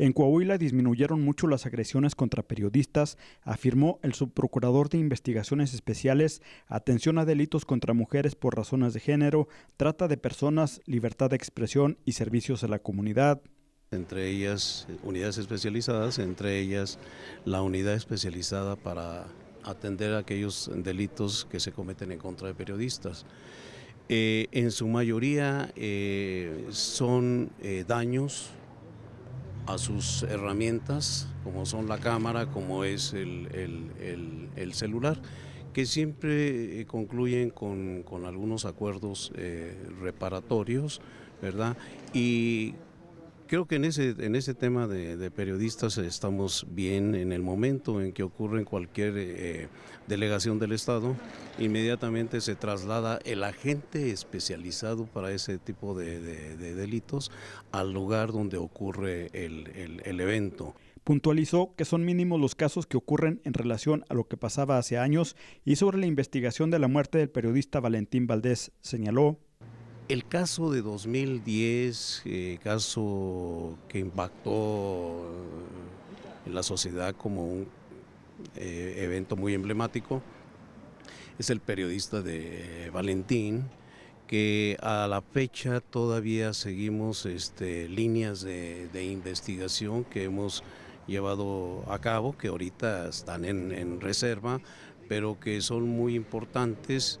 En Coahuila disminuyeron mucho las agresiones contra periodistas, afirmó el subprocurador de investigaciones especiales, atención a delitos contra mujeres por razones de género, trata de personas, libertad de expresión y servicios a la comunidad entre ellas unidades especializadas, entre ellas la unidad especializada para atender aquellos delitos que se cometen en contra de periodistas. Eh, en su mayoría eh, son eh, daños a sus herramientas, como son la cámara, como es el, celular, que siempre eh, concluyen con, algunos acuerdos eh, reparatorios, ¿verdad? Y creo que en ese, en ese tema de, periodistas estamos bien en el momento en que ocurre en cualquier eh, delegación del Estado, inmediatamente se traslada el agente especializado para ese tipo de, delitos al lugar donde ocurre el evento. Puntualizó que son mínimos los casos que ocurren en relación a lo que pasaba hace años y sobre la investigación de la muerte del periodista Valentín Valdés señaló el caso de 2010, eh, caso que impactó eh, en la sociedad como un eh, evento muy emblemático, es el periodista de Valentín, que a la fecha todavía seguimos este, líneas de, investigación que hemos llevado a cabo, que ahorita están en reserva, pero que son muy importantes.